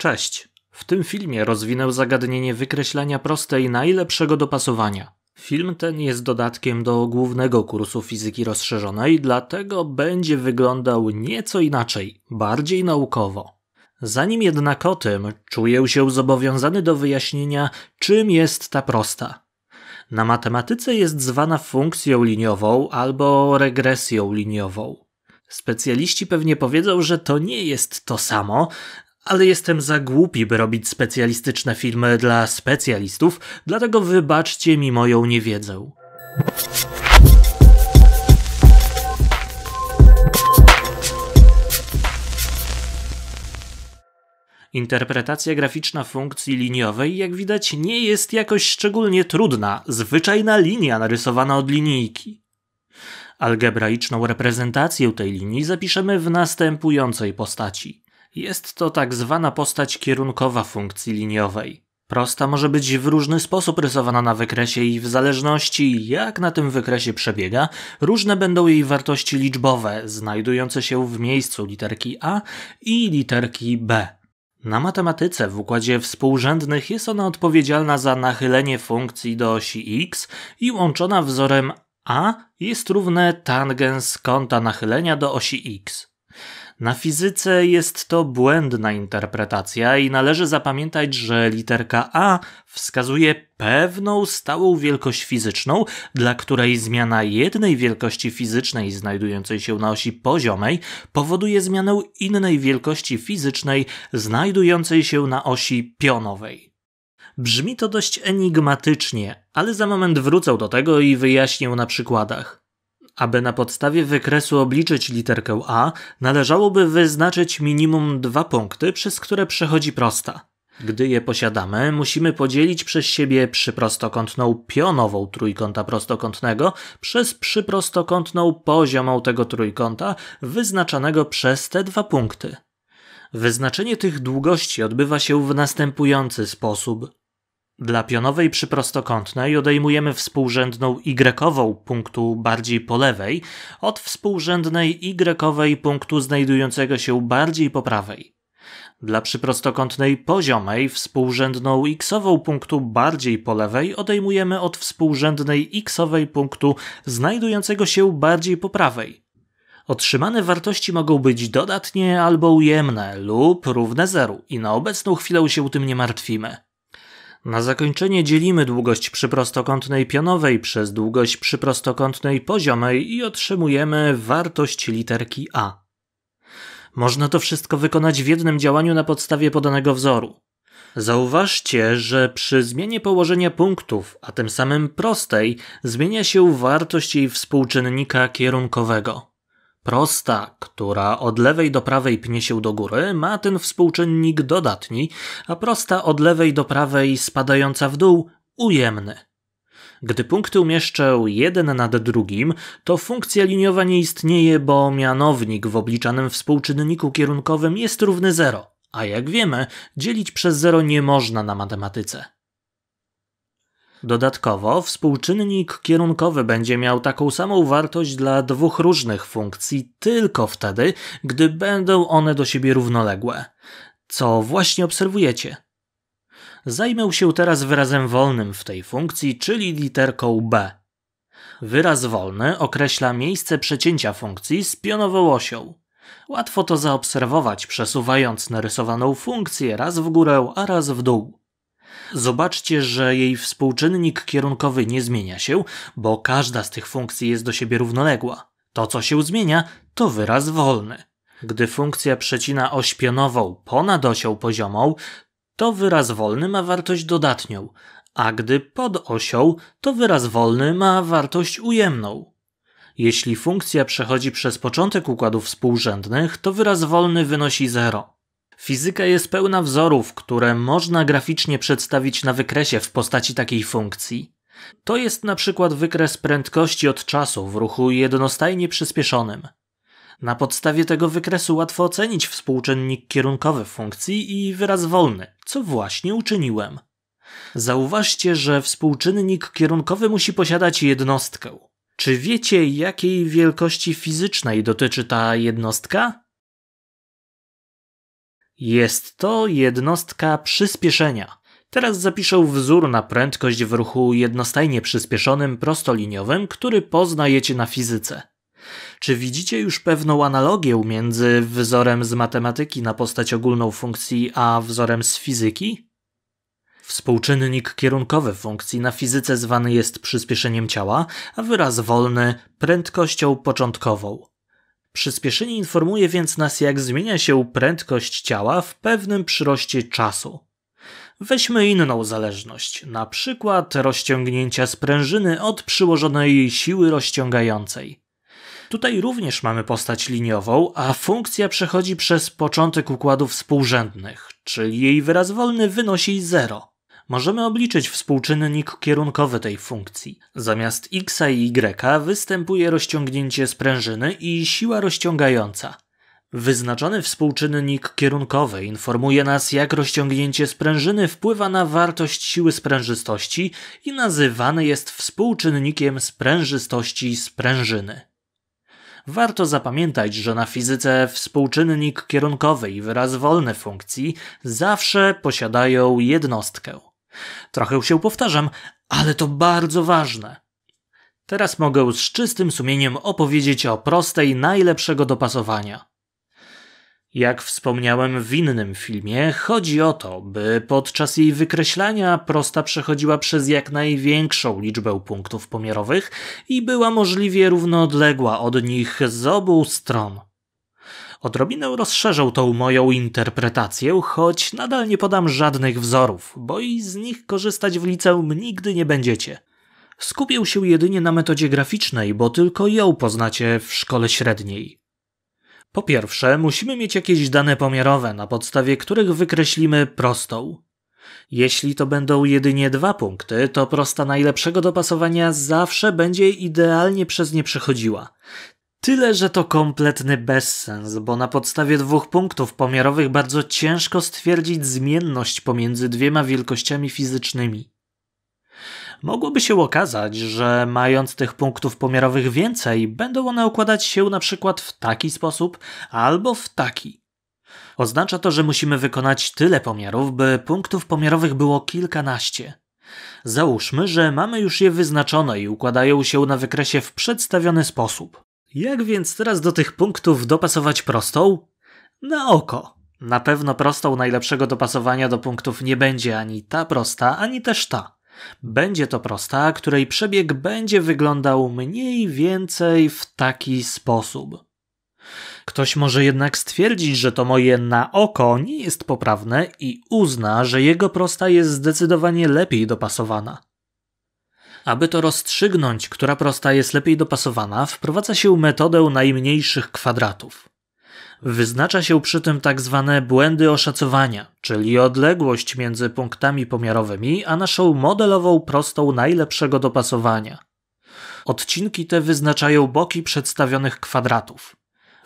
Cześć. W tym filmie rozwinę zagadnienie wykreślania prostej najlepszego dopasowania. Film ten jest dodatkiem do głównego kursu fizyki rozszerzonej, dlatego będzie wyglądał nieco inaczej, bardziej naukowo. Zanim jednak o tym, czuję się zobowiązany do wyjaśnienia, czym jest ta prosta. Na matematyce jest zwana funkcją liniową albo regresją liniową. Specjaliści pewnie powiedzą, że to nie jest to samo, ale jestem za głupi, by robić specjalistyczne filmy dla specjalistów, dlatego wybaczcie mi moją niewiedzę. Interpretacja graficzna funkcji liniowej, jak widać, nie jest jakoś szczególnie trudna, zwyczajna linia narysowana od linijki. Algebraiczną reprezentację tej linii zapiszemy w następującej postaci. Jest to tak zwana postać kierunkowa funkcji liniowej. Prosta może być w różny sposób rysowana na wykresie i w zależności jak na tym wykresie przebiega, różne będą jej wartości liczbowe, znajdujące się w miejscu literki A i literki B. Na matematyce w układzie współrzędnych jest ona odpowiedzialna za nachylenie funkcji do osi x i łączona wzorem A jest równe tangens kąta nachylenia do osi x. Na fizyce jest to błędna interpretacja i należy zapamiętać, że literka A wskazuje pewną stałą wielkość fizyczną, dla której zmiana jednej wielkości fizycznej znajdującej się na osi poziomej powoduje zmianę innej wielkości fizycznej znajdującej się na osi pionowej. Brzmi to dość enigmatycznie, ale za moment wrócę do tego i wyjaśnię na przykładach. Aby na podstawie wykresu obliczyć literkę A, należałoby wyznaczyć minimum dwa punkty, przez które przechodzi prosta. Gdy je posiadamy, musimy podzielić przez siebie przyprostokątną pionową trójkąta prostokątnego przez przyprostokątną poziomą tego trójkąta wyznaczanego przez te dwa punkty. Wyznaczenie tych długości odbywa się w następujący sposób. Dla pionowej przy prostokątnej odejmujemy współrzędną y punktu bardziej po lewej od współrzędnej y punktu znajdującego się bardziej po prawej. Dla przyprostokątnej poziomej współrzędną x punktu bardziej po lewej odejmujemy od współrzędnej x y punktu znajdującego się bardziej po prawej. Otrzymane wartości mogą być dodatnie albo ujemne lub równe zeru i na obecną chwilę się tym nie martwimy. Na zakończenie dzielimy długość przyprostokątnej pionowej przez długość przyprostokątnej poziomej i otrzymujemy wartość literki A. Można to wszystko wykonać w jednym działaniu na podstawie podanego wzoru. Zauważcie, że przy zmianie położenia punktów, a tym samym prostej, zmienia się wartość jej współczynnika kierunkowego. Prosta, która od lewej do prawej pnie się do góry, ma ten współczynnik dodatni, a prosta od lewej do prawej spadająca w dół ujemny. Gdy punkty umieszczę jeden nad drugim, to funkcja liniowa nie istnieje, bo mianownik w obliczanym współczynniku kierunkowym jest równy 0, a jak wiemy, dzielić przez 0 nie można na matematyce. Dodatkowo współczynnik kierunkowy będzie miał taką samą wartość dla dwóch różnych funkcji tylko wtedy, gdy będą one do siebie równoległe, co właśnie obserwujecie. Zajmę się teraz wyrazem wolnym w tej funkcji, czyli literką b. Wyraz wolny określa miejsce przecięcia funkcji z pionową osią. Łatwo to zaobserwować, przesuwając narysowaną funkcję raz w górę, a raz w dół. Zobaczcie, że jej współczynnik kierunkowy nie zmienia się, bo każda z tych funkcji jest do siebie równoległa. To, co się zmienia, to wyraz wolny. Gdy funkcja przecina oś pionową ponad osią poziomą, to wyraz wolny ma wartość dodatnią, a gdy pod osią, to wyraz wolny ma wartość ujemną. Jeśli funkcja przechodzi przez początek układów współrzędnych, to wyraz wolny wynosi 0. Fizyka jest pełna wzorów, które można graficznie przedstawić na wykresie w postaci takiej funkcji. To jest na przykład wykres prędkości od czasu w ruchu jednostajnie przyspieszonym. Na podstawie tego wykresu łatwo ocenić współczynnik kierunkowy funkcji i wyraz wolny, co właśnie uczyniłem. Zauważcie, że współczynnik kierunkowy musi posiadać jednostkę. Czy wiecie, jakiej wielkości fizycznej dotyczy ta jednostka? Jest to jednostka przyspieszenia. Teraz zapiszę wzór na prędkość w ruchu jednostajnie przyspieszonym prostoliniowym, który poznajecie na fizyce. Czy widzicie już pewną analogię między wzorem z matematyki na postać ogólną funkcji, a wzorem z fizyki? Współczynnik kierunkowy funkcji na fizyce zwany jest przyspieszeniem ciała, a wyraz wolny prędkością początkową. Przyspieszenie informuje więc nas, jak zmienia się prędkość ciała w pewnym przyroście czasu. Weźmy inną zależność, na przykład rozciągnięcia sprężyny od przyłożonej jej siły rozciągającej. Tutaj również mamy postać liniową, a funkcja przechodzi przez początek układów współrzędnych, czyli jej wyraz wolny wynosi 0 możemy obliczyć współczynnik kierunkowy tej funkcji. Zamiast x i y występuje rozciągnięcie sprężyny i siła rozciągająca. Wyznaczony współczynnik kierunkowy informuje nas, jak rozciągnięcie sprężyny wpływa na wartość siły sprężystości i nazywany jest współczynnikiem sprężystości sprężyny. Warto zapamiętać, że na fizyce współczynnik kierunkowy i wyraz wolny funkcji zawsze posiadają jednostkę. Trochę się powtarzam, ale to bardzo ważne. Teraz mogę z czystym sumieniem opowiedzieć o prostej najlepszego dopasowania. Jak wspomniałem w innym filmie, chodzi o to, by podczas jej wykreślania prosta przechodziła przez jak największą liczbę punktów pomiarowych i była możliwie równoodległa od nich z obu stron. Odrobinę rozszerzą tą moją interpretację, choć nadal nie podam żadnych wzorów, bo i z nich korzystać w liceum nigdy nie będziecie. Skupię się jedynie na metodzie graficznej, bo tylko ją poznacie w szkole średniej. Po pierwsze, musimy mieć jakieś dane pomiarowe, na podstawie których wykreślimy prostą. Jeśli to będą jedynie dwa punkty, to prosta najlepszego dopasowania zawsze będzie idealnie przez nie przechodziła. Tyle, że to kompletny bezsens, bo na podstawie dwóch punktów pomiarowych bardzo ciężko stwierdzić zmienność pomiędzy dwiema wielkościami fizycznymi. Mogłoby się okazać, że mając tych punktów pomiarowych więcej, będą one układać się na przykład w taki sposób albo w taki. Oznacza to, że musimy wykonać tyle pomiarów, by punktów pomiarowych było kilkanaście. Załóżmy, że mamy już je wyznaczone i układają się na wykresie w przedstawiony sposób. Jak więc teraz do tych punktów dopasować prostą? Na oko. Na pewno prostą najlepszego dopasowania do punktów nie będzie ani ta prosta, ani też ta. Będzie to prosta, której przebieg będzie wyglądał mniej więcej w taki sposób. Ktoś może jednak stwierdzić, że to moje na oko nie jest poprawne i uzna, że jego prosta jest zdecydowanie lepiej dopasowana. Aby to rozstrzygnąć, która prosta jest lepiej dopasowana, wprowadza się metodę najmniejszych kwadratów. Wyznacza się przy tym tak zwane błędy oszacowania, czyli odległość między punktami pomiarowymi a naszą modelową prostą najlepszego dopasowania. Odcinki te wyznaczają boki przedstawionych kwadratów.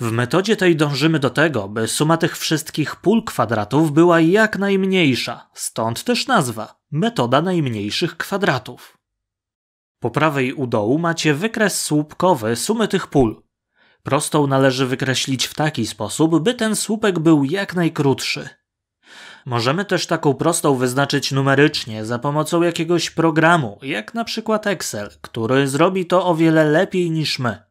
W metodzie tej dążymy do tego, by suma tych wszystkich pól kwadratów była jak najmniejsza, stąd też nazwa metoda najmniejszych kwadratów. Po prawej u dołu macie wykres słupkowy sumy tych pól. Prostą należy wykreślić w taki sposób, by ten słupek był jak najkrótszy. Możemy też taką prostą wyznaczyć numerycznie za pomocą jakiegoś programu, jak na przykład Excel, który zrobi to o wiele lepiej niż my.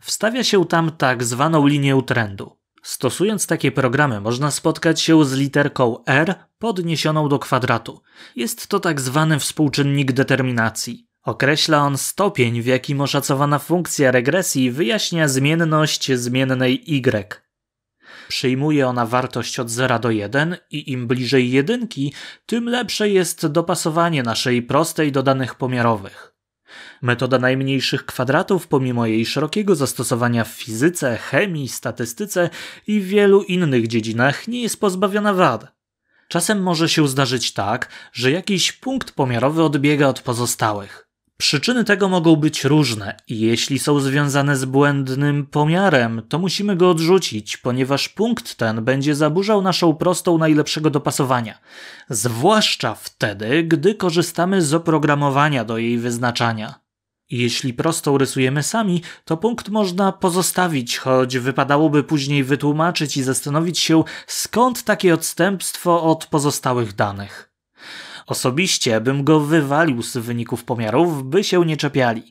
Wstawia się tam tak zwaną linię trendu. Stosując takie programy można spotkać się z literką R podniesioną do kwadratu. Jest to tak zwany współczynnik determinacji. Określa on stopień, w jakim oszacowana funkcja regresji wyjaśnia zmienność zmiennej y. Przyjmuje ona wartość od 0 do 1 i im bliżej jedynki, tym lepsze jest dopasowanie naszej prostej do danych pomiarowych. Metoda najmniejszych kwadratów, pomimo jej szerokiego zastosowania w fizyce, chemii, statystyce i wielu innych dziedzinach, nie jest pozbawiona wad. Czasem może się zdarzyć tak, że jakiś punkt pomiarowy odbiega od pozostałych. Przyczyny tego mogą być różne i jeśli są związane z błędnym pomiarem, to musimy go odrzucić, ponieważ punkt ten będzie zaburzał naszą prostą najlepszego dopasowania, zwłaszcza wtedy, gdy korzystamy z oprogramowania do jej wyznaczania. Jeśli prostą rysujemy sami, to punkt można pozostawić, choć wypadałoby później wytłumaczyć i zastanowić się, skąd takie odstępstwo od pozostałych danych. Osobiście bym go wywalił z wyników pomiarów, by się nie czepiali.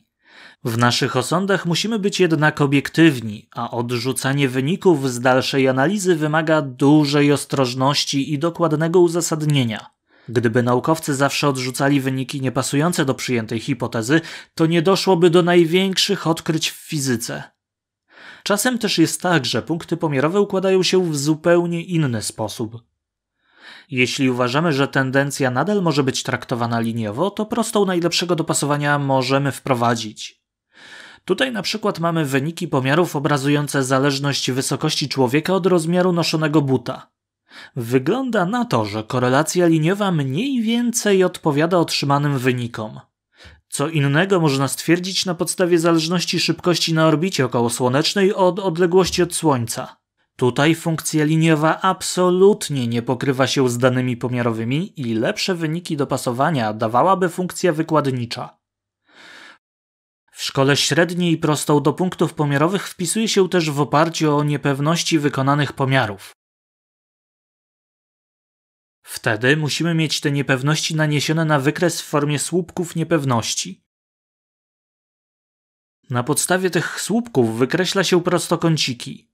W naszych osądach musimy być jednak obiektywni, a odrzucanie wyników z dalszej analizy wymaga dużej ostrożności i dokładnego uzasadnienia. Gdyby naukowcy zawsze odrzucali wyniki niepasujące do przyjętej hipotezy, to nie doszłoby do największych odkryć w fizyce. Czasem też jest tak, że punkty pomiarowe układają się w zupełnie inny sposób. Jeśli uważamy, że tendencja nadal może być traktowana liniowo, to prostą najlepszego dopasowania możemy wprowadzić. Tutaj na przykład mamy wyniki pomiarów obrazujące zależność wysokości człowieka od rozmiaru noszonego buta. Wygląda na to, że korelacja liniowa mniej więcej odpowiada otrzymanym wynikom. Co innego można stwierdzić na podstawie zależności szybkości na orbicie okołosłonecznej od odległości od Słońca. Tutaj funkcja liniowa absolutnie nie pokrywa się z danymi pomiarowymi i lepsze wyniki dopasowania dawałaby funkcja wykładnicza. W szkole średniej prostą do punktów pomiarowych wpisuje się też w oparciu o niepewności wykonanych pomiarów. Wtedy musimy mieć te niepewności naniesione na wykres w formie słupków niepewności. Na podstawie tych słupków wykreśla się prostokąciki.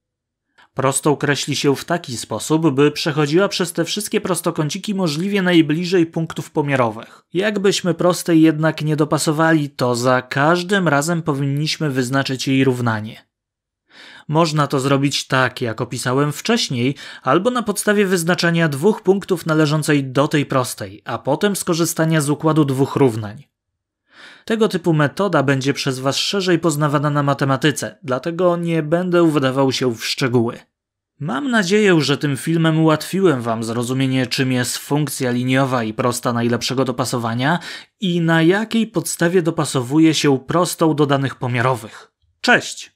Prosto kreśli się w taki sposób, by przechodziła przez te wszystkie prostokąciki możliwie najbliżej punktów pomiarowych. Jakbyśmy prostej jednak nie dopasowali, to za każdym razem powinniśmy wyznaczyć jej równanie. Można to zrobić tak, jak opisałem wcześniej, albo na podstawie wyznaczenia dwóch punktów należącej do tej prostej, a potem skorzystania z układu dwóch równań. Tego typu metoda będzie przez Was szerzej poznawana na matematyce, dlatego nie będę wdawał się w szczegóły. Mam nadzieję, że tym filmem ułatwiłem Wam zrozumienie, czym jest funkcja liniowa i prosta najlepszego dopasowania i na jakiej podstawie dopasowuje się prostą do danych pomiarowych. Cześć!